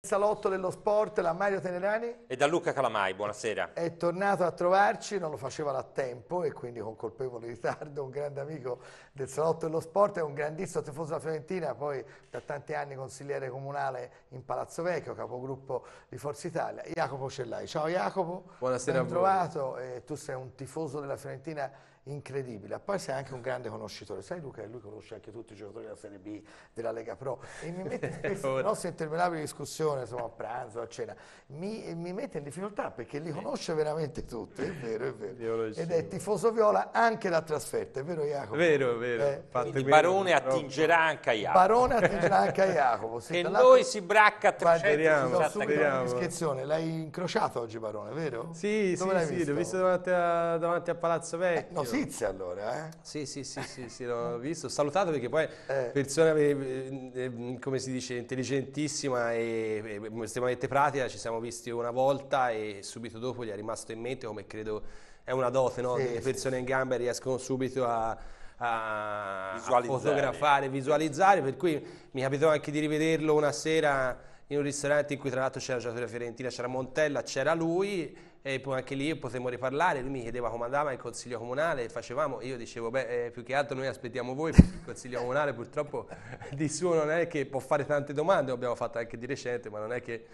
salotto dello sport, la Mario Tenerani. E da Luca Calamai, buonasera. È tornato a trovarci, non lo faceva da tempo e quindi con colpevole ritardo, un grande amico del salotto dello sport, è un grandissimo tifoso della Fiorentina, poi da tanti anni consigliere comunale in Palazzo Vecchio, capogruppo di Forza Italia, Jacopo Cellai. Ciao Jacopo, buonasera ben a voi. trovato, tu sei un tifoso della Fiorentina incredibile. Poi sei anche un grande conoscitore, sai Luca lui conosce anche tutti i giocatori della Serie B, della Lega Pro, e mi mette in questa nostra interminabile discussione, insomma a pranzo, a cena, mi, mi, mette in difficoltà perché li conosce veramente tutti, è vero, è vero. Ed è tifoso viola anche da trasferta, è vero Jacopo? Vero, vero. Eh, Quindi Barone vero, attingerà anche a Jacopo. Barone attingerà anche a Jacopo. Sì, e noi si bracca a 300. Speriamo, speriamo. L'hai incrociato oggi Barone, vero? Sì, Dove sì, l'ho visto davanti a, davanti a Palazzo Vecchio. Eh, no, sì, notizie allora, eh? Sì, sì, sì, sì, sì l'ho visto, salutato perché poi eh. persona, eh, eh, mm, come si dice, intelligentissima e, estremamente pratica, ci siamo visti una volta e subito dopo gli è rimasto in mente come credo è una dote, no? Sì, le persone sì. in gamba riescono subito a, a, a fotografare, visualizzare, per cui mi capitò anche di rivederlo una sera in un ristorante in cui tra l'altro c'era la giocatrice fiorentina, c'era Montella, c'era lui e poi anche lì potremmo riparlare, lui mi chiedeva come andava il consiglio comunale, facevamo, io dicevo, beh, eh, più che altro noi aspettiamo voi, il consiglio comunale purtroppo di suo non è che può fare tante domande, abbiamo fatto anche di recente, ma non è che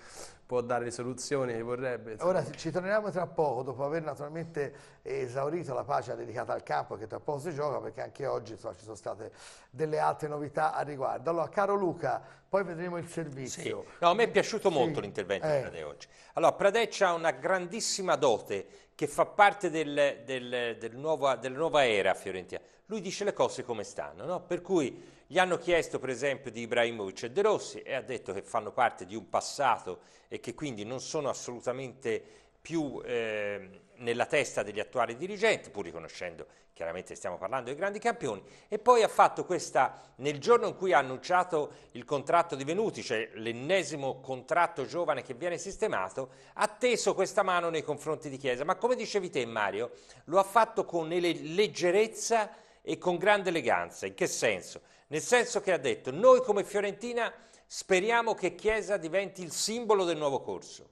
può dare le soluzioni che vorrebbe. Insomma. Ora ci torniamo tra poco, dopo aver naturalmente esaurito la pagina dedicata al campo, che tra poco si gioca, perché anche oggi insomma, ci sono state delle altre novità a riguardo. Allora, caro Luca, poi vedremo il servizio. Sì. No, a me è piaciuto molto sì. l'intervento eh. di Pradè oggi. Allora, Pradè ha una grandissima grandissima dote che fa parte del, del, del nuova, della nuova era fiorentina. Lui dice le cose come stanno, no? per cui gli hanno chiesto per esempio di Ibrahimovic e De Rossi e ha detto che fanno parte di un passato e che quindi non sono assolutamente più... Eh, nella testa degli attuali dirigenti, pur riconoscendo chiaramente stiamo parlando dei grandi campioni, e poi ha fatto questa, nel giorno in cui ha annunciato il contratto di Venuti, cioè l'ennesimo contratto giovane che viene sistemato, ha teso questa mano nei confronti di Chiesa, ma come dicevi te Mario, lo ha fatto con leggerezza e con grande eleganza, in che senso? Nel senso che ha detto, noi come Fiorentina speriamo che Chiesa diventi il simbolo del nuovo corso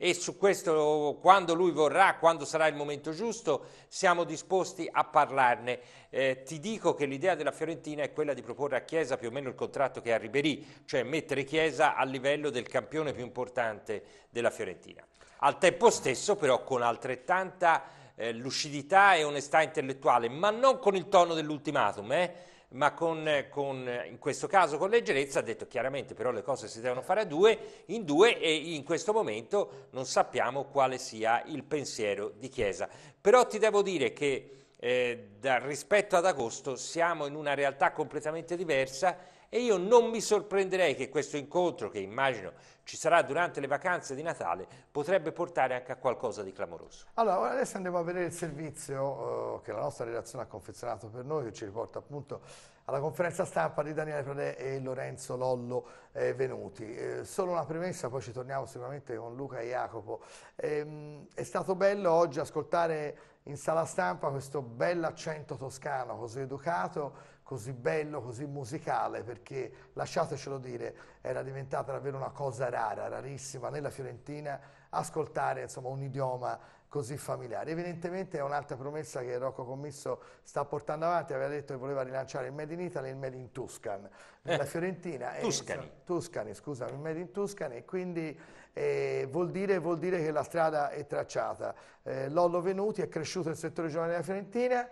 e su questo quando lui vorrà, quando sarà il momento giusto, siamo disposti a parlarne. Eh, ti dico che l'idea della Fiorentina è quella di proporre a Chiesa più o meno il contratto che ha Ribery, cioè mettere Chiesa a livello del campione più importante della Fiorentina. Al tempo stesso però con altrettanta eh, lucidità e onestà intellettuale, ma non con il tono dell'ultimatum, eh? ma con, eh, con, eh, in questo caso con leggerezza ha detto chiaramente però le cose si devono fare a due, in due e in questo momento non sappiamo quale sia il pensiero di Chiesa. Però ti devo dire che eh, da, rispetto ad agosto siamo in una realtà completamente diversa e io non mi sorprenderei che questo incontro, che immagino ci sarà durante le vacanze di Natale potrebbe portare anche a qualcosa di clamoroso. Allora, adesso andiamo a vedere il servizio eh, che la nostra redazione ha confezionato per noi, che ci riporta appunto alla conferenza stampa di Daniele Pradè e Lorenzo Lollo eh, Venuti. Eh, solo una premessa, poi ci torniamo sicuramente con Luca e Jacopo. Ehm, è stato bello oggi ascoltare in sala stampa questo bell'accento toscano così educato, così bello, così musicale, perché lasciatecelo dire, era diventata davvero una cosa rara, rarissima nella Fiorentina, ascoltare insomma, un idioma così familiare. Evidentemente è un'altra promessa che Rocco Commisso sta portando avanti, aveva detto che voleva rilanciare il Made in Italy e il Made in Tuscan. Eh. Nella eh, Fiorentina Tuscani. È, Tuscani, scusami, il Made in Tuscani, e quindi eh, vuol, dire, vuol, dire, che la strada è tracciata. Eh, Lollo Venuti è cresciuto nel settore giovanile della Fiorentina,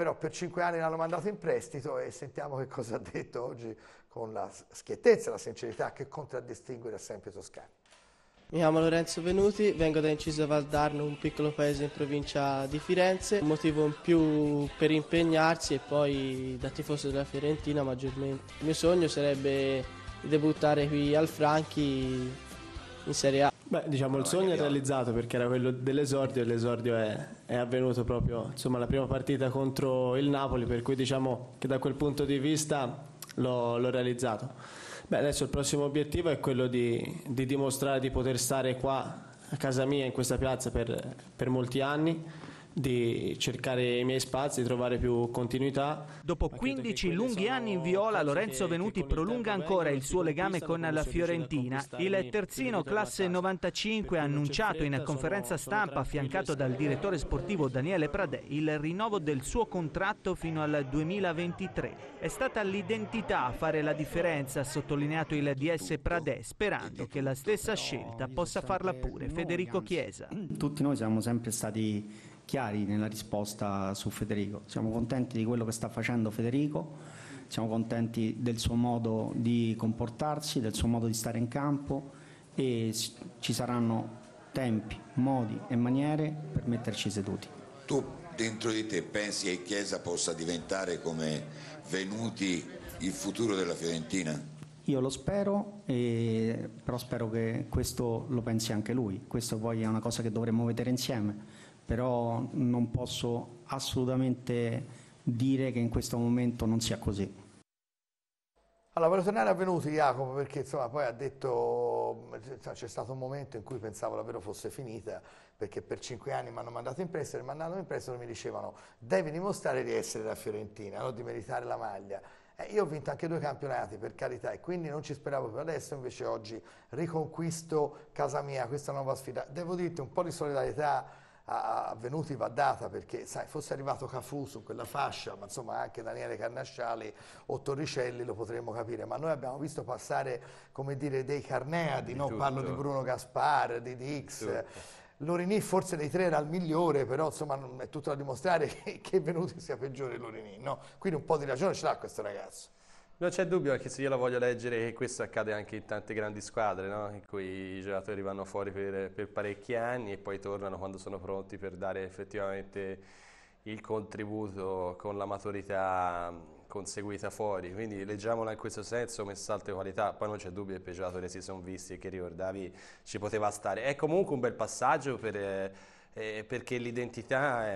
però per cinque anni l'hanno mandato in prestito e sentiamo che cosa ha detto oggi con la schiettezza e la sincerità che contraddistingue da sempre Toscani. Mi chiamo Lorenzo Venuti, vengo da Incisa Valdarno, un piccolo paese in provincia di Firenze. Un motivo in più per impegnarsi e poi da tifoso della Fiorentina maggiormente. Il mio sogno sarebbe debuttare qui al Franchi in Serie A. Beh, diciamo il sogno è realizzato perché era quello dell'esordio e l'esordio è, è, avvenuto proprio insomma, la prima partita contro il Napoli, per cui diciamo che da quel punto di vista l'ho, l'ho realizzato. Beh, adesso il prossimo obiettivo è quello di, di, dimostrare di poter stare qua a casa mia in questa piazza per, per molti anni di cercare i miei spazi, di trovare più continuità. Dopo 15 lunghi anni in viola, Lorenzo Venuti prolunga ancora il suo legame con la Fiorentina. Il terzino classe 95 ha annunciato in conferenza stampa, affiancato dal direttore sportivo Daniele Pradè, il rinnovo del suo contratto fino al 2023. È stata l'identità a fare la differenza, ha sottolineato il DS Pradè, sperando che la stessa scelta possa farla pure Federico Chiesa. Tutti noi siamo sempre stati chiari nella risposta su Federico. Siamo contenti di quello che sta facendo Federico, siamo contenti del suo modo di comportarsi, del suo modo di stare in campo e ci saranno tempi, modi e maniere per metterci seduti. Tu dentro di te pensi che Chiesa possa diventare come Venuti il futuro della Fiorentina? Io lo spero, e... però spero che questo lo pensi anche lui, questo poi è una cosa che dovremmo vedere insieme però non posso assolutamente dire che in questo momento non sia così. Allora, voglio tornare a Venuti, Jacopo, perché insomma, poi ha detto, c'è stato un momento in cui pensavo davvero fosse finita, perché per cinque anni mi hanno mandato in prestito, e mandavano in prestito mi dicevano devi dimostrare di essere la Fiorentina, no? di meritare la maglia. Eh, io ho vinto anche due campionati, per carità, e quindi non ci speravo più adesso, invece oggi riconquisto casa mia, questa nuova sfida. Devo dirti un po' di solidarietà a, Venuti va data perché sai, fosse arrivato Cafu su quella fascia, ma insomma anche Daniele Carnasciali o Torricelli lo potremmo capire, ma noi abbiamo visto passare come dire, dei carneadi, di no? parlo di Bruno Gaspar, di Dix. Di Lorini forse dei tre era il migliore, però insomma è tutto da dimostrare che, è venuto sia peggiore di Lorini, no? Quindi un po' di ragione ce l'ha questo ragazzo. Non c'è dubbio, anche se io la voglio leggere, e questo accade anche in tante grandi squadre, no? in cui i giocatori vanno fuori per, per parecchi anni e poi tornano quando sono pronti per dare effettivamente il contributo con la maturità conseguita fuori. Quindi leggiamola in questo senso come salto di qualità. Poi non c'è dubbio che per i giocatori si sono visti e che ricordavi ci poteva stare. È comunque un bel passaggio per eh, eh, perché l'identità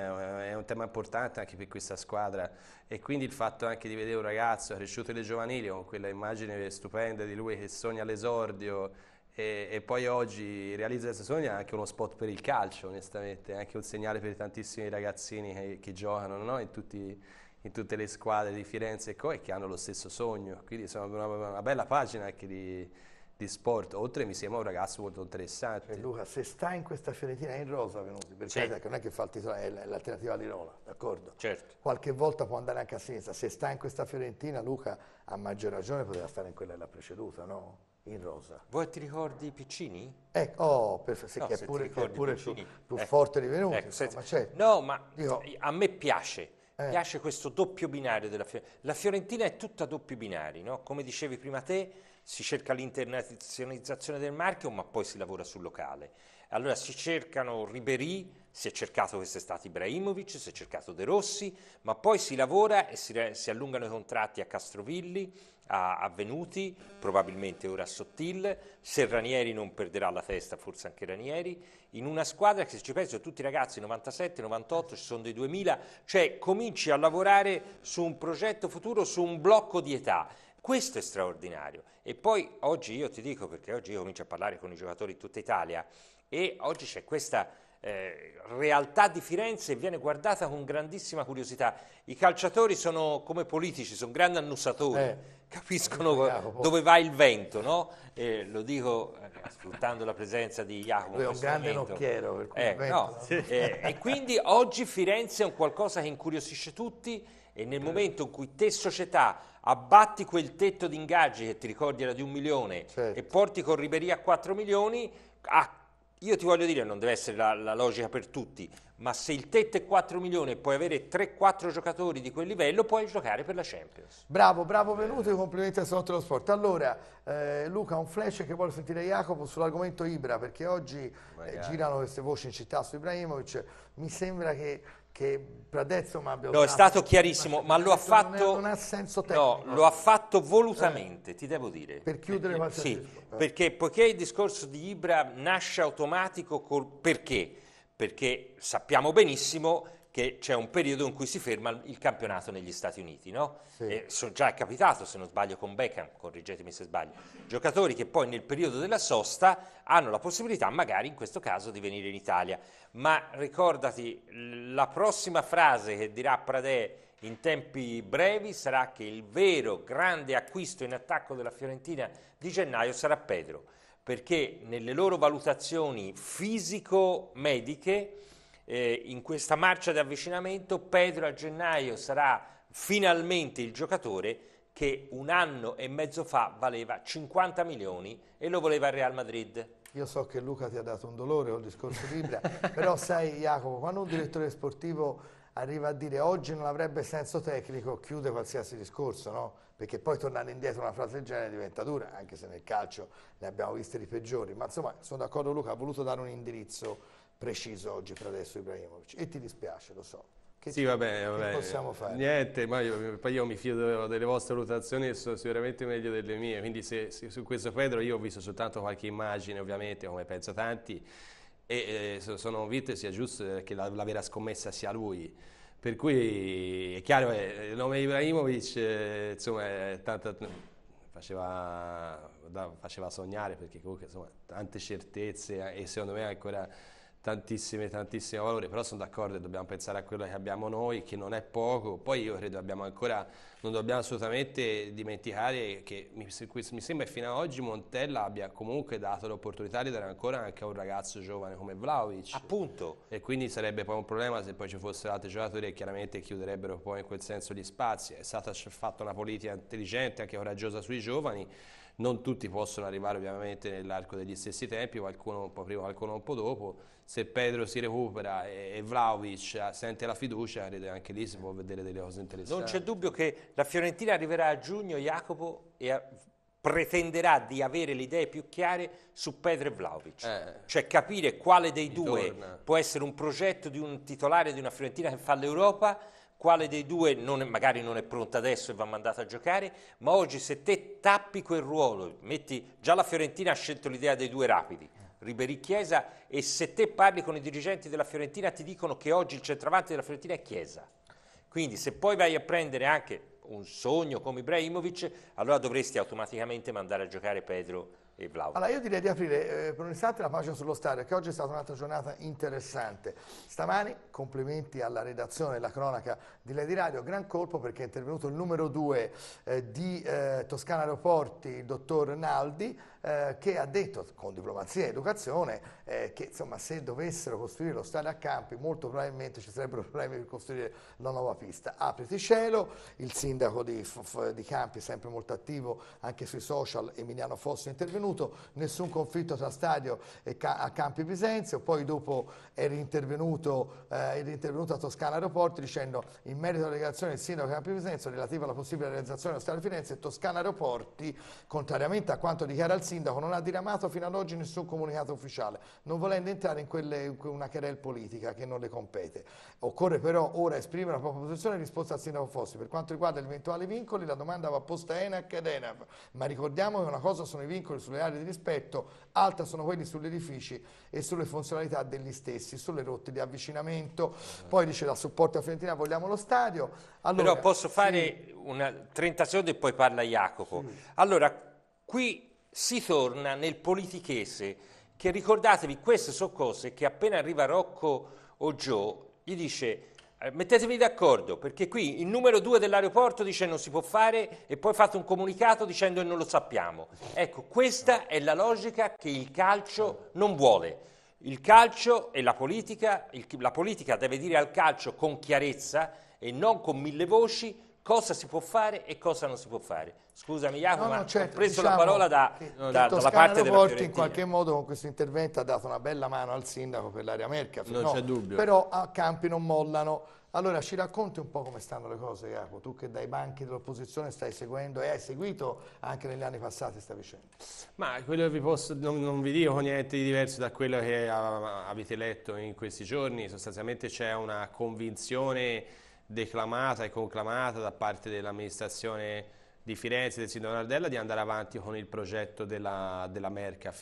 è, è, un tema importante anche per questa squadra e quindi il fatto anche di vedere un ragazzo cresciuto nelle giovanili con quella immagine stupenda di lui che sogna l'esordio e, e, poi oggi realizza questa sogna è anche uno spot per il calcio onestamente, è anche un segnale per tantissimi ragazzini che, che giocano no? in, tutti, in, tutte le squadre di Firenze e, Co, che hanno lo stesso sogno, quindi sono una, una bella pagina anche di di sport. Oltre mi sembra un ragazzo molto interessante. Cioè, Luca, se sta in questa Fiorentina in rosa Venuti, perché certo. che non è che fa il titolo, è l'alternativa di Rola, d'accordo? Certo. Qualche volta può andare anche a sinistra. Se sta in questa Fiorentina, Luca a maggior ragione poteva stare in quella della preceduta, no? in rosa. Voi ti ricordi Piccini? Ecco, eh, oh, per, sì, no, che è pure, che è pure più, più ecco, forte di Venuti. Ecco, insomma, senza, no, ma dico, a me piace. Eh. Piace questo doppio binario della Fiorentina. La Fiorentina è tutta doppio binari, no? come dicevi prima te, si cerca l'internazionalizzazione del marchio, ma poi si lavora sul locale. Allora si cercano Ribery, si è cercato quest'estate Ibrahimovic, si è cercato De Rossi, ma poi si lavora e si, si allungano i contratti a Castrovilli, a, a Venuti, probabilmente ora a Sottil, se Ranieri non perderà la testa, forse anche Ranieri, in una squadra che se ci penso tutti i ragazzi 97, 98, ci sono dei 2000, cioè cominci a lavorare su un progetto futuro, su un blocco di età questo è straordinario. E poi oggi io ti dico, perché oggi io comincio a parlare con i giocatori di tutta Italia e oggi c'è questa eh, realtà di Firenze e viene guardata con grandissima curiosità. I calciatori sono come politici, sono grandi annusatori, eh, capiscono dove va il vento, no? Eh, lo dico eh, sfruttando la presenza di Jacopo. È un grande momento. nocchiero. Per eh, vento, no. Eh, sì. e quindi oggi Firenze è un qualcosa che incuriosisce tutti e nel eh. momento in cui te società abbatti quel tetto di ingaggi che ti ricordi era di un milione certo. e porti con Riberia a 4 milioni, a, ah, io ti voglio dire, non deve essere la, la, logica per tutti, ma se il tetto è 4 milioni e puoi avere 3-4 giocatori di quel livello, puoi giocare per la Champions. Bravo, bravo Venuto, e complimenti al Salotto dello Sport. Allora, eh, Luca, un flash che vuole sentire Jacopo sull'argomento Ibra, perché oggi eh, girano queste voci in città su Ibrahimovic, mi sembra che che adesso ma abbiamo No, è stato chiarissimo, ma, lo ha fatto... Cioè, non, è, non, ha senso tecnico. No, lo ha fatto volutamente, eh. ti devo dire. Per chiudere perché, Sì, eh. perché poiché il discorso di Ibra nasce automatico col... Perché? Perché sappiamo benissimo che c'è un periodo in cui si ferma il campionato negli Stati Uniti, no? Sì. Eh, so, già è capitato, se non sbaglio, con Beckham, correggetemi se sbaglio, giocatori che poi nel periodo della sosta hanno la possibilità, magari in questo caso, di venire in Italia. Ma ricordati, la prossima frase che dirà Pradè in tempi brevi sarà che il vero grande acquisto in attacco della Fiorentina di gennaio sarà Pedro, perché nelle loro valutazioni fisico-mediche eh, in questa marcia di avvicinamento Pedro a gennaio sarà finalmente il giocatore che un anno e mezzo fa valeva 50 milioni e lo voleva il Real Madrid. Io so che Luca ti ha dato un dolore ho il discorso Libra, però sai Jacopo, quando un direttore sportivo arriva a dire oggi non avrebbe senso tecnico, chiude qualsiasi discorso, no? Perché poi tornare indietro una frase del genere diventa dura, anche se nel calcio ne abbiamo viste di peggiori. Ma insomma, sono d'accordo Luca, ha voluto dare un indirizzo preciso oggi per adesso Ibrahimovic e ti dispiace, lo so. Che, sì, vabbè, vabbè. Che possiamo fare? Niente, ma io, poi io mi fido delle vostre valutazioni e sono sicuramente meglio delle mie, quindi se, se, su questo Pedro io ho visto soltanto qualche immagine, ovviamente, come penso tanti, e eh, sono convinto sia giusto che la, la vera scommessa sia lui. Per cui è chiaro, eh, il nome Ibrahimovic, eh, insomma, tanta, faceva, faceva, sognare perché comunque insomma, tante certezze eh, e secondo me ancora tantissime tantissime valori, però sono d'accordo e dobbiamo pensare a quello che abbiamo noi, che non è poco, poi io credo abbiamo ancora, non dobbiamo assolutamente dimenticare che mi, mi sembra che fino ad oggi Montella abbia comunque dato l'opportunità di dare ancora anche a un ragazzo giovane come Vlaovic. Appunto. E quindi sarebbe poi un problema se poi ci fossero altri giocatori che chiaramente chiuderebbero poi in quel senso gli spazi, è stata fatta una politica intelligente, anche coraggiosa sui giovani, non tutti possono arrivare ovviamente nell'arco degli stessi tempi, qualcuno un po' prima, qualcuno un po' dopo, se Pedro si recupera e, e Vlaovic eh, sente la fiducia, anche lì si può vedere delle cose interessanti. Non c'è dubbio che la Fiorentina arriverà a giugno, Jacopo, e a pretenderà di avere le idee più chiare su Pedro e Vlaovic, eh, cioè capire quale dei due torna. può essere un progetto di un titolare di una Fiorentina che fa l'Europa quale dei due non è, magari non è pronta adesso e va mandata a giocare, ma oggi se te tappi quel ruolo, metti, già la Fiorentina ha scelto l'idea dei due rapidi, Ribery Chiesa, e se te parli con i dirigenti della Fiorentina ti dicono che oggi il centravanti della Fiorentina è Chiesa. Quindi se poi vai a prendere anche un sogno come Ibrahimovic, allora dovresti automaticamente mandare a giocare Pedro e Vlaovic. Allora io direi di aprire eh, per un istante la pagina sullo stadio, che oggi è stata un'altra giornata interessante. Stamani complimenti alla redazione della cronaca di Lady Radio, gran colpo perché è intervenuto il numero 2 eh, di eh, Toscana Aeroporti, il dottor Naldi, eh, che ha detto con diplomazia e educazione eh, che insomma, se dovessero costruire lo stadio a campi molto probabilmente ci sarebbero problemi per costruire la nuova pista. Apriti cielo, il sindaco di, di Campi sempre molto attivo anche sui social, Emiliano Fosso è intervenuto, nessun conflitto tra stadio e ca a Campi Bisenzio, poi dopo è reintervenuto, eh, è reintervenuto a Toscana Aeroporti dicendo in merito alla delegazione del sindaco di Campi Bisenzio relativa alla possibile realizzazione dello stadio Firenze Toscana Aeroporti, contrariamente a quanto dichiara il sindaco, sindaco non ha diramato fino ad oggi nessun comunicato ufficiale, non volendo entrare in, quelle, in una querel politica che non le compete. Occorre però ora esprimere la propria posizione in risposta al sindaco Fossi. Per quanto riguarda gli eventuali vincoli, la domanda va posta a ENAC ed ENAV, ma ricordiamo che una cosa sono i vincoli sulle aree di rispetto, altra sono quelli sugli edifici e sulle funzionalità degli stessi, sulle rotte di avvicinamento. Poi dice da supporto a Fiorentina vogliamo lo stadio. Allora, però posso fare sì. una 30 secondi e poi parla Jacopo. Sì. Allora, qui si torna nel politichese, che ricordatevi queste sono cose che appena arriva Rocco o Joe gli dice eh, mettetevi d'accordo perché qui il numero due dell'aeroporto dice non si può fare e poi fate un comunicato dicendo non lo sappiamo. Ecco, questa è la logica che il calcio non vuole. Il calcio e la politica, il, la politica deve dire al calcio con chiarezza e non con mille voci cosa si può fare e cosa non si può fare. Scusami Jacopo, no, no, certo, ho preso diciamo la parola da, no, da, dalla parte della Porti in qualche modo con questo intervento ha dato una bella mano al sindaco per l'area Merca. Non c'è dubbio. Però a campi non mollano. Allora ci racconti un po' come stanno le cose Jacopo, tu che dai banchi dell'opposizione stai seguendo e hai seguito anche negli anni passati questa vicenda. Ma quello che vi posso, non, non vi dico niente di diverso da quello che avete letto in questi giorni, sostanzialmente c'è una convinzione declamata e conclamata da parte dell'amministrazione di Firenze, del sindaco Nardella, di andare avanti con il progetto della, della Merca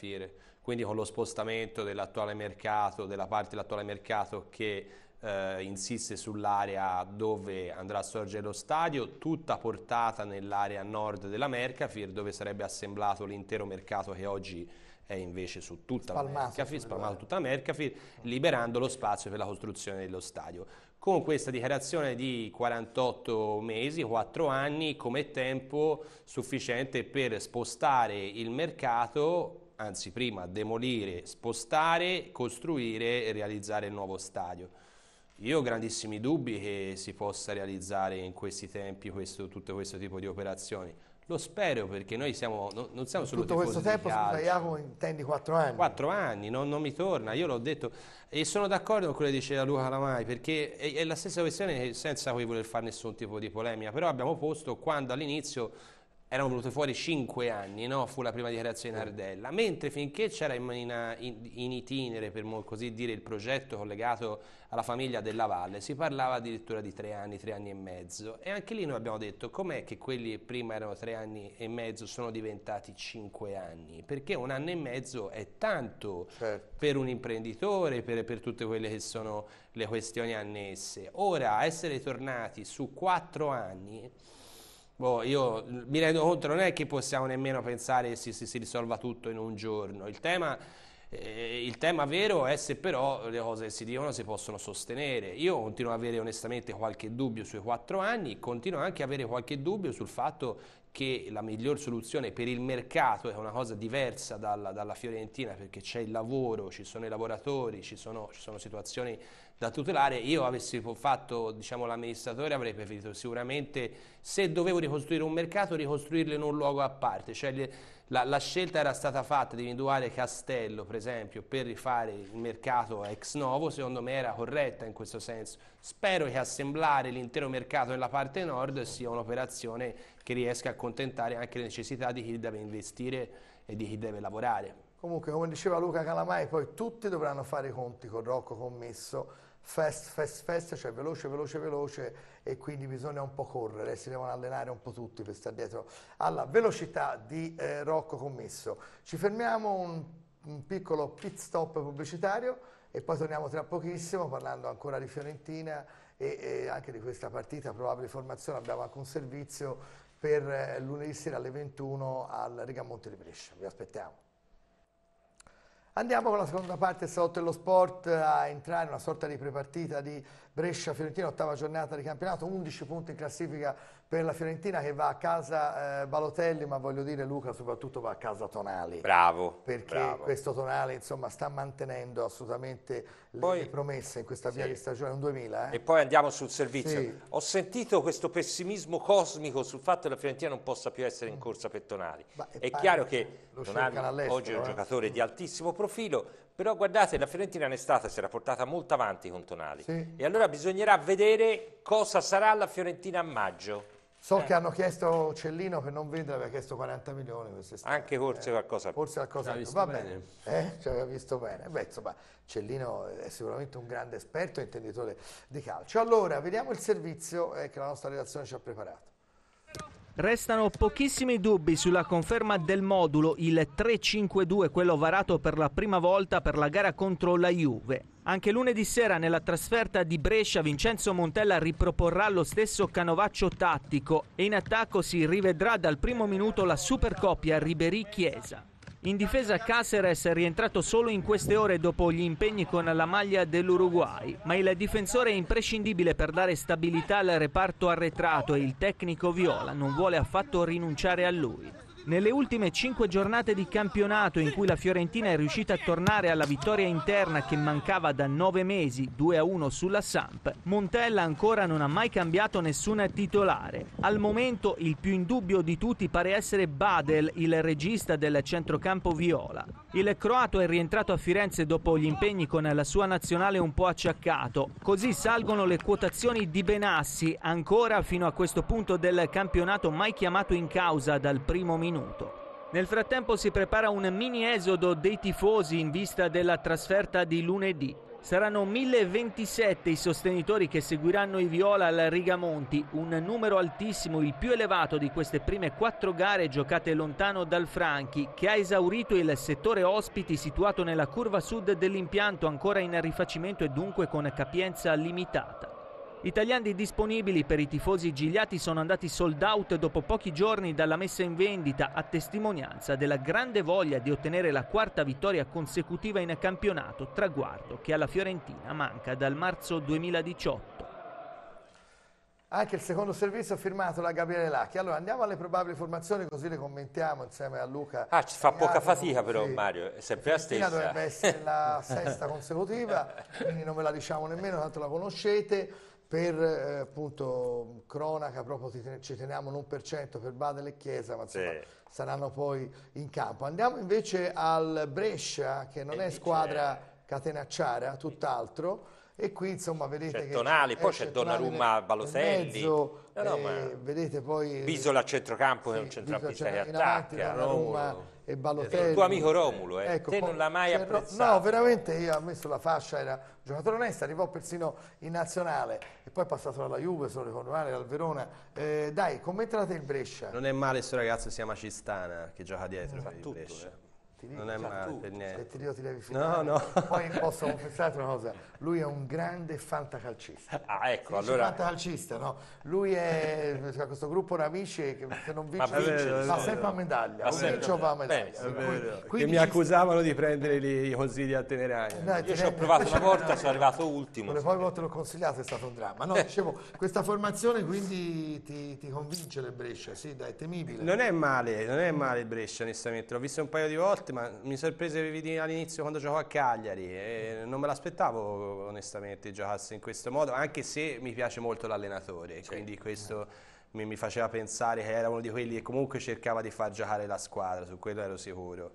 quindi con lo spostamento dell'attuale mercato, della parte dell'attuale mercato che eh, insiste sull'area dove andrà a sorgere lo stadio, tutta portata nell'area nord della Mercafir, dove sarebbe assemblato l'intero mercato che oggi è invece su tutta spalmato, la Mercafir, spalmato eh. tutta la Mercafir, liberando lo spazio per la costruzione dello stadio con questa dichiarazione di 48 mesi, 4 anni, come tempo sufficiente per spostare il mercato, anzi prima demolire, spostare, costruire e realizzare il nuovo stadio. Io ho grandissimi dubbi che si possa realizzare in questi tempi questo, tutto questo tipo di operazioni. Lo spero perché noi siamo, no, non siamo solo Tutto questo tempo, scusa Jacopo, intendi quattro anni? Quattro anni, non, non mi torna, io l'ho detto. E sono d'accordo con quello che diceva Luca Calamai, perché è, è la stessa questione senza poi voler fare nessun tipo di polemica. Però abbiamo posto quando all'inizio erano venute fuori 5 anni, no? fu la prima dichiarazione sì. Ardella, mentre finché c'era in, in, in, itinere, per così dire, il progetto collegato alla famiglia della Valle, si parlava addirittura di 3 anni, 3 anni e mezzo e anche lì noi abbiamo detto com'è che quelli prima erano 3 anni e mezzo sono diventati 5 anni, perché un anno e mezzo è tanto certo. per un imprenditore, per, per tutte quelle che sono le questioni annesse. Ora essere tornati su 4 anni boh, io mi rendo conto, non è che possiamo nemmeno pensare che si, si, si risolva tutto in un giorno. Il tema, eh, il tema vero è se però le cose che si dicono si possono sostenere. Io continuo ad avere onestamente qualche dubbio sui quattro anni, continuo anche ad avere qualche dubbio sul fatto che la miglior soluzione per il mercato è una cosa diversa dalla, dalla Fiorentina perché c'è il lavoro, ci sono i lavoratori, ci sono, ci sono situazioni da tutelare. Io avessi fatto diciamo, l'amministratore avrei preferito sicuramente, se dovevo ricostruire un mercato, ricostruirlo in un luogo a parte. Cioè, la, la, scelta era stata fatta di individuare Castello, per esempio, per rifare il mercato ex novo, secondo me era corretta in questo senso. Spero che assemblare l'intero mercato nella parte nord sia un'operazione che riesca a accontentare anche le necessità di chi deve investire e di chi deve lavorare. Comunque, come diceva Luca Calamai, poi tutti dovranno fare i conti con Rocco Commesso fast, fast, fast, cioè veloce, veloce, veloce e quindi bisogna un po' correre, si devono allenare un po' tutti per stare dietro alla velocità di eh, Rocco Commesso. Ci fermiamo un, un piccolo pit stop pubblicitario e poi torniamo tra pochissimo parlando ancora di Fiorentina e, e anche di questa partita, probabile formazione, abbiamo anche un servizio per eh, lunedì sera alle 21 al Rigamonte di Brescia. Vi aspettiamo. Andiamo con la seconda parte salotto dello sport eh, a entrare in una sorta di prepartita di Brescia-Fiorentina, ottava giornata di campionato, 11 punti in classifica per la Fiorentina che va a casa eh, Balotelli, ma voglio dire Luca soprattutto va a casa Tonali. Bravo. Perché bravo. questo Tonali insomma, sta mantenendo assolutamente le, poi, le promesse in questa via sì. di stagione, un 2000. Eh. E poi andiamo sul servizio. Sì. Ho sentito questo pessimismo cosmico sul fatto che la Fiorentina non possa più essere in mm. corsa per Tonali. Ma è chiaro che Tonali oggi è un eh? giocatore di mm. altissimo profilo, però guardate la Fiorentina in estate si era portata molto avanti con Tonali. Sì. E allora bisognerà vedere cosa sarà la Fiorentina a maggio. So eh. che hanno chiesto Cellino per non vendere, aveva chiesto 40 milioni Anche forse eh. qualcosa. Forse qualcosa. Visto Va bene, bene. Eh? ci aveva visto bene. Beh, insomma, Cellino è sicuramente un grande esperto e intenditore di calcio. Allora, vediamo il servizio eh, che la nostra redazione ci ha preparato. Restano pochissimi dubbi sulla conferma del modulo, il 3-5-2, quello varato per la prima volta per la gara contro la Juve. Anche lunedì sera nella trasferta di Brescia Vincenzo Montella riproporrà lo stesso canovaccio tattico e in attacco si rivedrà dal primo minuto la supercoppia Ribery-Chiesa. In difesa Caceres è rientrato solo in queste ore dopo gli impegni con la maglia dell'Uruguay, ma il difensore è imprescindibile per dare stabilità al reparto arretrato e il tecnico Viola non vuole affatto rinunciare a lui. Nelle ultime cinque giornate di campionato in cui la Fiorentina è riuscita a tornare alla vittoria interna che mancava da nove mesi, 2-1 sulla Samp, Montella ancora non ha mai cambiato nessun titolare. Al momento il più indubbio di tutti pare essere Badel, il regista del centrocampo viola. Il croato è rientrato a Firenze dopo gli impegni con la sua nazionale un po' acciaccato. Così salgono le quotazioni di Benassi, ancora fino a questo punto del campionato mai chiamato in causa dal primo ministro minuto. Nel frattempo si prepara un mini esodo dei tifosi in vista della trasferta di lunedì. Saranno 1027 i sostenitori che seguiranno i viola al Rigamonti, un numero altissimo, il più elevato di queste prime quattro gare giocate lontano dal Franchi, che ha esaurito il settore ospiti situato nella curva sud dell'impianto ancora in rifacimento e dunque con capienza limitata. I tagliandi disponibili per i tifosi gigliati sono andati sold out dopo pochi giorni dalla messa in vendita, a testimonianza della grande voglia di ottenere la quarta vittoria consecutiva in campionato, traguardo che alla Fiorentina manca dal marzo 2018. Anche il secondo servizio firmato da Gabriele Lacchi. Allora andiamo alle probabili formazioni così le commentiamo insieme a Luca. Ah, ci fa poca fatica però sì. Mario, è sempre la stessa. dovrebbe essere la sesta consecutiva, quindi non ve la diciamo nemmeno, tanto la conoscete per eh, appunto cronaca proprio ten ci teniamo l'1% per cento Badel e Chiesa ma insomma sì. saranno poi in campo andiamo invece al Brescia che non e è squadra catenacciara tutt'altro e qui insomma vedete c'è Tonali, poi eh, c'è Donnarumma Baloselli mezzo, no, no, eh, vedete poi Bisola a centrocampo sì, è un centrocampista che attacca in avanti, e Balotelli. Esatto. Il tuo amico Romulo, eh. ecco, te non l'ha mai apprezzato. No, veramente io, ha messo la fascia, era un giocatore onesto, arrivò persino in nazionale e poi è passato alla Juve, sono non ricordo male, al Verona. Eh, dai, commentate il Brescia. Non è male questo ragazzo, si chiama Cistana, che gioca dietro. Fa esatto. tutto, Brescia. Eh ti non è cioè, male per niente. Se ti dico ti devi finire. No, no. Poi posso confessare una cosa, lui è un grande fantacalcista. Ah, ecco, allora... Fantacalcista, no? Lui è questo gruppo di amici che se non vince, ma vince, vero, va sempre a medaglia. Ma o vince o va a medaglia. Beh, quindi, mi accusavano di prendere i consigli a Tenerani. No, Io ci ho provato una volta, sono arrivato ultimo. Le poi volte l'ho consigliato, è stato un dramma. No, eh. dicevo, questa formazione quindi ti, ti convince le Brescia, sì, dai, è temibile. Non è male, non è male Brescia, onestamente. L'ho visto un paio di volte forte, mi sorprese all'inizio quando giocò a Cagliari e non me l'aspettavo onestamente giocasse in questo modo, anche se mi piace molto l'allenatore, sì. quindi questo mi, mi faceva pensare che era uno di quelli che comunque cercava di far giocare la squadra, su quello ero sicuro.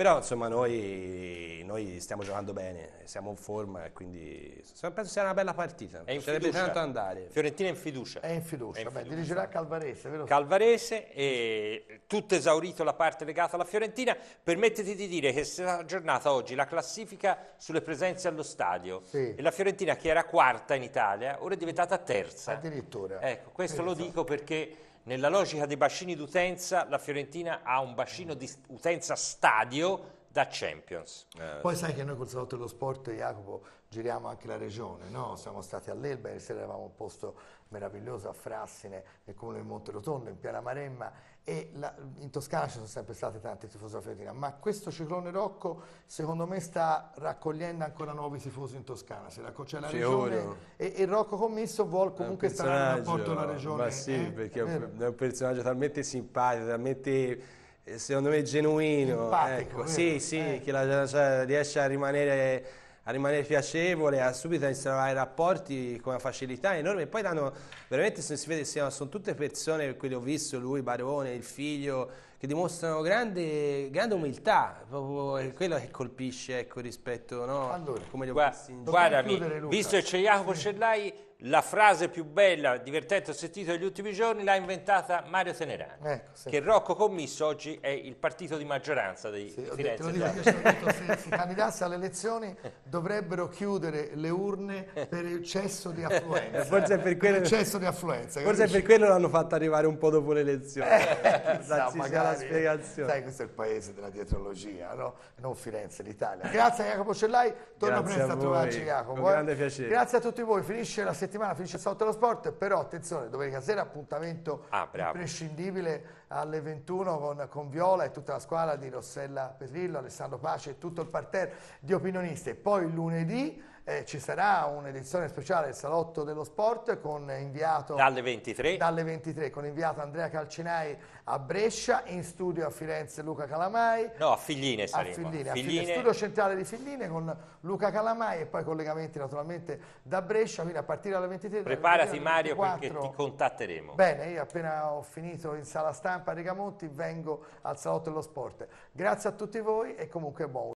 Però insomma noi, noi, stiamo giocando bene, siamo in forma e quindi penso sia una bella partita. È in Sarebbe tanto andare. Fiorentina è in fiducia. È in fiducia, è dirigerà Calvarese, vero? Calvarese e tutto esaurito la parte legata alla Fiorentina. Permettiti di dire che si è aggiornata oggi la classifica sulle presenze allo stadio sì. e la Fiorentina che era quarta in Italia ora è diventata terza. Addirittura. Ecco, questo Penso. lo dico perché nella logica dei bacini d'utenza, la Fiorentina ha un bacino di utenza stadio da Champions. Eh. Poi sai che noi col Salotto dello Sport, Jacopo, giriamo anche la regione, no? Siamo stati all'Elba, ieri sera eravamo a un posto meraviglioso a Frassine, nel comune di Rotondo, in Piana Maremma, e la, in Toscana ci sono sempre state tante tifosi della Fiorentina, ma questo ciclone Rocco secondo me sta raccogliendo ancora nuovi tifosi in Toscana, se la c'è la c'è regione e, e, Rocco Commisso vuole comunque stare in rapporto alla regione. Ma sì, eh, perché eh, è un personaggio talmente simpatico, talmente eh, secondo me genuino, ecco, sì, sì, eh. che la, cioè, riesce a rimanere a rimanere piacevole, a subito a instaurare rapporti con una facilità enorme. E poi l'hanno veramente, se si vede, sono tutte persone, quelle ho visto, lui, Barone, il figlio, che dimostrano grande, grande umiltà, proprio è quello che colpisce ecco, rispetto, no? Allora, come li ho guarda, visti in guardami, visto che c'è Jacopo Cellai la frase più bella, divertente ho sentito negli ultimi giorni l'ha inventata Mario Tenerani, ecco, sì. che Rocco Commisso oggi è il partito di maggioranza dei sì, Firenze. Detto, detto, se si candidasse alle elezioni dovrebbero chiudere le urne per eccesso di affluenza. Forse per quello, per eccesso di affluenza. Forse per quello l'hanno fatto arrivare un po' dopo le elezioni. Eh, chissà, magari, sai, questo è il paese della dietrologia, no? non Firenze, l'Italia. Grazie a Jacopo Cellai, torno Grazie presto a, a trovarci Jacopo. Eh? Grazie a tutti voi, finisce la settimana settimana finisce il salotto dello sport, però attenzione, domenica sera appuntamento ah, imprescindibile alle 21 con, con, Viola e tutta la squadra di Rossella Perrillo, Alessandro Pace e tutto il parterre di opinionisti. Poi lunedì eh, ci sarà un'edizione speciale del Salotto dello Sport con inviato dalle 23. dalle 23. con inviato Andrea Calcinai a Brescia, in studio a Firenze Luca Calamai. No, a Figline saremo. A Figline, Figline. A Figline, studio centrale di Figline con Luca Calamai e poi collegamenti naturalmente da Brescia, quindi a partire dalle 23. Preparati 23, Mario perché ti contatteremo. Bene, io appena ho finito in sala stampa a Rigamonti vengo al Salotto dello Sport. Grazie a tutti voi e comunque buon